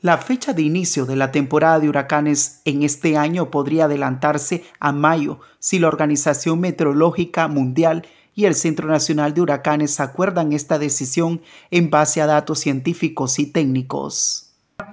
La fecha de inicio de la temporada de huracanes en este año podría adelantarse a mayo si la Organización Meteorológica Mundial y el Centro Nacional de Huracanes acuerdan esta decisión en base a datos científicos y técnicos.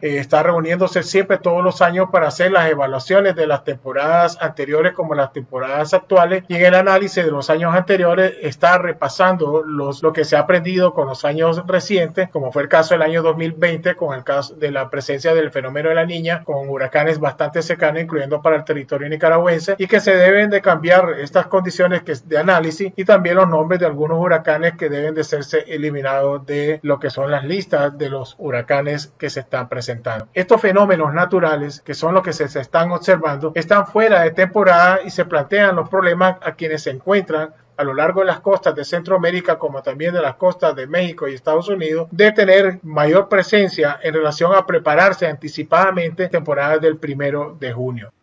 Eh, está reuniéndose siempre todos los años para hacer las evaluaciones de las temporadas anteriores como las temporadas actuales y en el análisis de los años anteriores está repasando lo que se ha aprendido con los años recientes, como fue el caso del año 2020 con el caso de la presencia del fenómeno de la niña con huracanes bastante cercanos incluyendo para el territorio nicaragüense y que se deben de cambiar estas condiciones de análisis y también los nombres de algunos huracanes que deben de serse eliminados de lo que son las listas de los huracanes que se están presentando. Estos fenómenos naturales, que son los que se, están observando, están fuera de temporada y se plantean los problemas a quienes se encuentran a lo largo de las costas de Centroamérica como también de las costas de México y Estados Unidos de tener mayor presencia en relación a prepararse anticipadamente temporadas del primero de junio.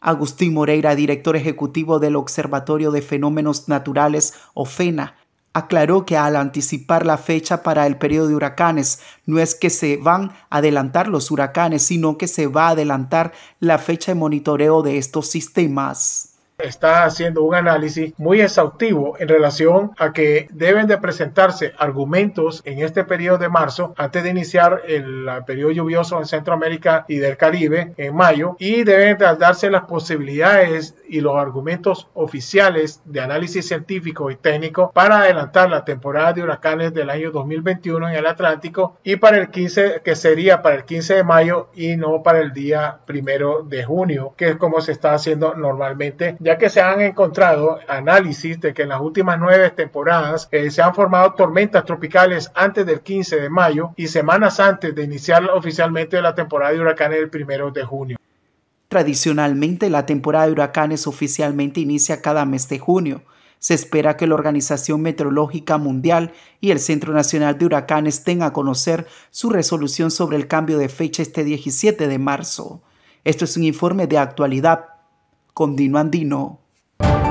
Agustín Moreira, director ejecutivo del Observatorio de Fenómenos Naturales, OFENA, aclaró que al anticipar la fecha para el periodo de huracanes, no es que se van a adelantar los huracanes, sino que se va a adelantar la fecha de monitoreo de estos sistemas está haciendo un análisis muy exhaustivo en relación a que deben de presentarse argumentos en este periodo de marzo antes de iniciar el, periodo lluvioso en Centroamérica y del Caribe en mayo y deben de darse las posibilidades y los argumentos oficiales de análisis científico y técnico para adelantar la temporada de huracanes del año 2021 en el Atlántico y para el 15 que sería para el 15 de mayo y no para el día primero de junio que es como se está haciendo normalmente ya que se han encontrado análisis de que en las últimas nueve temporadas eh, se han formado tormentas tropicales antes del 15 de mayo y semanas antes de iniciar oficialmente la temporada de huracanes el primero de junio. Tradicionalmente, la temporada de huracanes oficialmente inicia cada mes de junio. Se espera que la Organización Meteorológica Mundial y el Centro Nacional de Huracanes tengan a conocer su resolución sobre el cambio de fecha este 17 de marzo. Esto es un informe de actualidad con